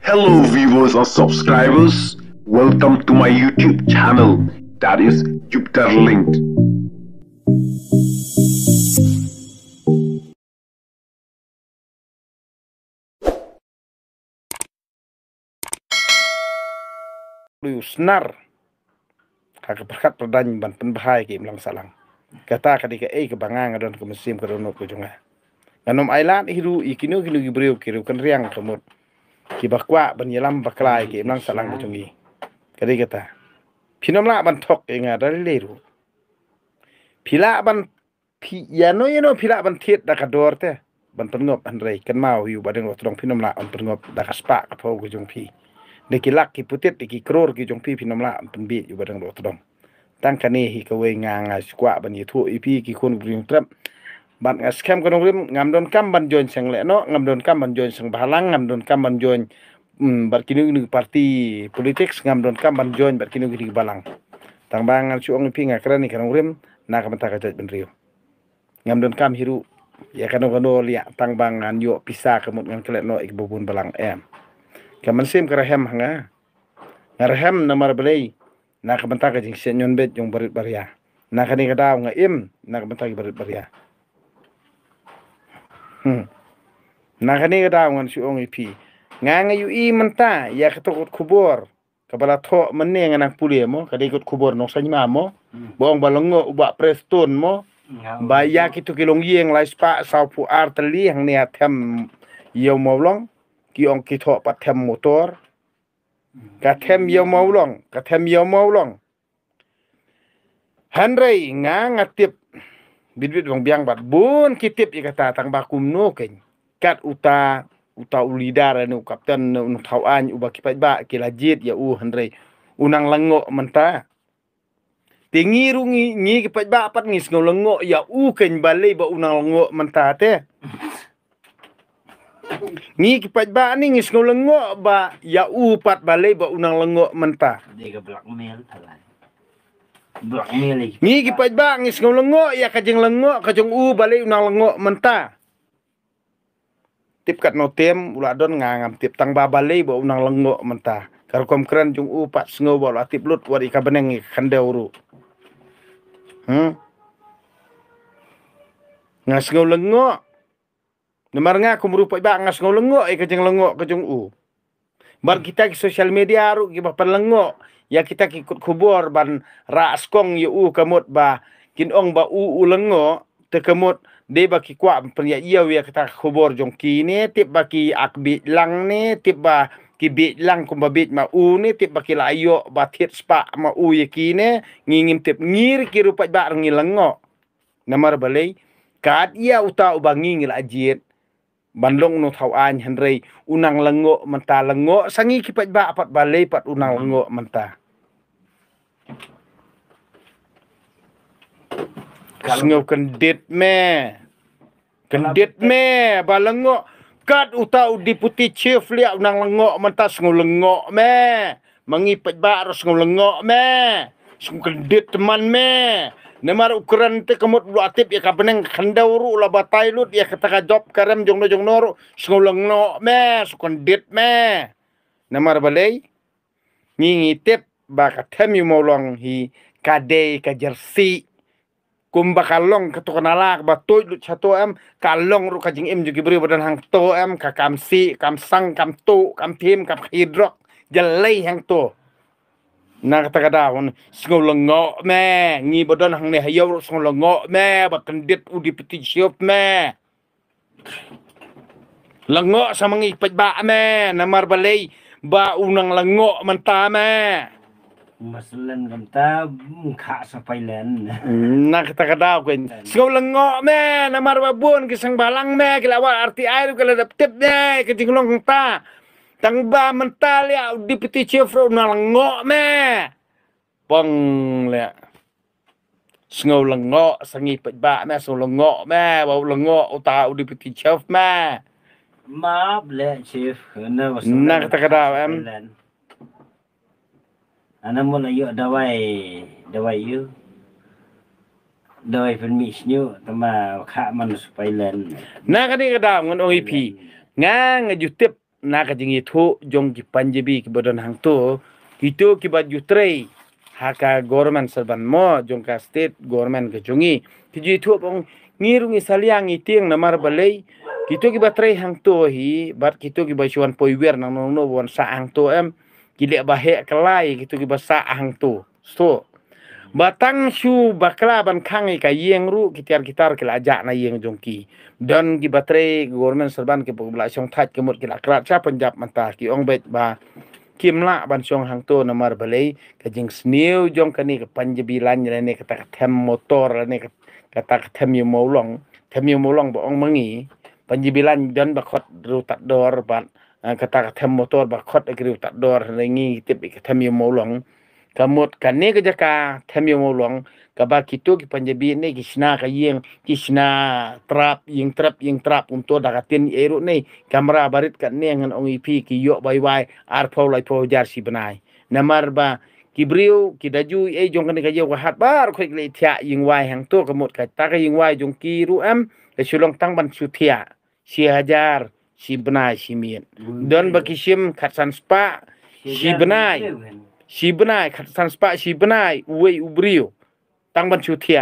Hello viewers and subscribers. Welcome to my YouTube channel. That is Jupiter Linked. Senar Kaka perkat perdan Ban penbahai Ki imlang salang Kata kadika Eh kebangan Ngadon ke mesim Kedonok ke jungah Nganom ailan Ihiru Ikinu Kinu gibriu Kiru kan riang Kemut kibakwa banyelam baklai ke mlang salang bujungi kari kata pinom la ban thok enga daliru phila ban phi yano yano phila ban thiet da ka dor te ban pengop an rei kan mau yu badeng wat rong pinom la an pengop da ka spa ka pho ko jong phi de ki lak ki putet ki kror ki jong phi pinom la an pen bi yu badeng wat rong tang kane hi ka we nga nga skwa ban yi thu i phi ki khon bring trap บันสแคมกันตรงงามดนกัมบันจอยสังเละเนาะงามดนกัมบันจอยสังบาลังงามดนกัมบันจอยบัดกินึกนึกพรรค politics งามดนกัมบันจอยบัดกินึกนึกบาลังต่างบางงานช่วงพี่งานครั้งนี้กันตรงนักมันตากระจัดเป็นเรียวงามดนกัมฮิรุอยากกันตรงนู้นเลยต่างบางงานโยพิซาขมุดงานเคลนเนาะอีกบุบุนบาลังแอมกันมันซิมกระแฮมฮะกระแฮมนัมาร์เบลีนักมันตากระจิงเซนยอนเบ็ดยงบริบริยานักนี้ก็ดาวงะอิมนักมันตากระจิงบริบริยา Hmm. Nah, ini kita akan si orang ini. Ngangai yu i menta, ya kita ikut kubur. Kepala tho mana yang anak pulih mo, kita ikut kubur. Nong sanyi mo, hmm. bong balengo ubak preston mo. Ya, Bayak kita kilong yang lais pak saupu arteli yang ni hatem yau mau long. Kiong kita patem motor. Hmm. Katem yau mau long, katem yau mau long. Henry ngangatip. tip bidbit bang biang bat bun kitip i kata tang bakum no ken kat uta uta ulidar anu kapten un tawan uba kipat ba kila kilajit ya u hendrei unang lengo menta tingi rungi ngi kipat ba pat ngis ngo lengo ya u ken bale ba unang lengo menta te ngi kipat ba ni ngis ngo lengo ba ya u pat bale ba unang lengo menta Ngi gipaj ba ngis ngong lengo ya kajeng lengo kajeng u balai unang lengo menta. Tip kat notem ula don ngangam tip tang ba balai ba unang lengo menta. Kalau kom keren jung u pat sengo ba ula tip lut wari ka beneng ngi kande uru. Hmm? Ngas ngong lengo. Nemar nga kumuru pa iba ngas ngong lengo ya kajeng lengo kajeng u. Bar kita ki social media aru ki ba pan ya kita ikut kubur ban ras kong ye u kemut ba kin ong ba u u lengo te kemut de ba ki kwa ya ya kita kubur jong ki ni tip ba ki akbi lang ni tip ba ki bi lang kum ba bi ma u ni tip ba ki la yo ba tip spa ma u ye ki ni ngingim tip ngir ki rupa ba ngi lengo namar balai kat ia uta u ngi ngil ajit Bandung no tau an henrei unang lengo menta lengo sangi kipat ba apat balai pat unang lengo menta. Kalengo kendit me. Kendit me ba kat utau diputi chief lia unang lengo menta sungu lengo me. Mengipat ba ro sungu lengo me. Sungu kendit teman me. Nemar ukuran te kemut lah, lu atip ya kapeneng kandauru la batai lut ya ketaka job kerem jongno jongno ru sungulang no me sukon dit me. Nemar balai ni tip baka temi molong hi kade ka jersi kumba kalong ketu kenalak batu lu satu m kalong ru kajing m juga beri badan hang to em kamsi kamsang kamtu kamtim kam hidrok jelei hang to. Nak kata kata on singo lengo me ngi bodon hang ne hayo singo lengo me ba kendit u di peti siop me lengok sama ngi pet ba me nama mar balei ba unang lengok menta me maslen gamta muka sapai len na kata kata ko singo lengo me nama mar bun, kisang balang me kelawar arti air kala dap tip me kedinglong ta tăng ba mình ta liệu đi bị chia phô nó là ngọ mẹ bằng vâng, lẹ ngầu là ngọ sang nghiệp bệnh bạ mẹ sầu là ngọ mẹ bảo là ngọ tao đi bị chia mẹ mà lẹ chia nè ta cái nào em anh em à, muốn là dựa đâu vậy đâu vậy chứ đời phần mỹ nhiêu tao mà khả mình phải lên nè cái này cái nào ngon ôi phi ngang ngay tiếp nak jingi tu jom ki panjibi ki bodon hang tu kitu ki ba jutrei haka government serban mo jom ka state government ke jungi ki ji tu bong ngirungi saliang i tieng na mar balei kitu ki ba trei hang tu hi bar kitu ki ba chuan poiwer na no no won sa hang tu em ki le ba kelai kitu ki ba sa hang tu so batang shu bakla ban kang ka yeng ru kitar kitar ke la na yeng jongki dan gi batre government serban ke pula song thaj ke mut ke la krat cha panjab manta ki ong bet ba kim la ban song hang to namar bale ke jing sneu jong ka ni ke panjabi lan ne ne ka tem motor la ne ka ta ka tem yu molong tem yu molong ba ong mangi panjabi lan dan ba khot ru tat dor ba eh, ka ta ka tem motor ba khot ke ru tat dor ne ngi tip ke tem yu molong kamut kane ke jaka temyo mulong kaba kitu ki panjabi ne ki sina ka yeng ki sina trap yeng trap yeng trap um to dakatin eru ne kamra barit ka ne ngan ong ipi ki yo bai bai ar pho lai pho jar si banai namar ba ki briu ki daju e jong kane ka yeu ka hat bar khoi le thya yeng wai hang to kamut ka ta ka yeng wai jong ki ru am le shulong tang ban chu thya si hajar si banai si mien don ba ki sim khatsan spa si banai ชีบนายสันสปะชีบนายอุเวอุบริโอตั้งบัญชูเทีย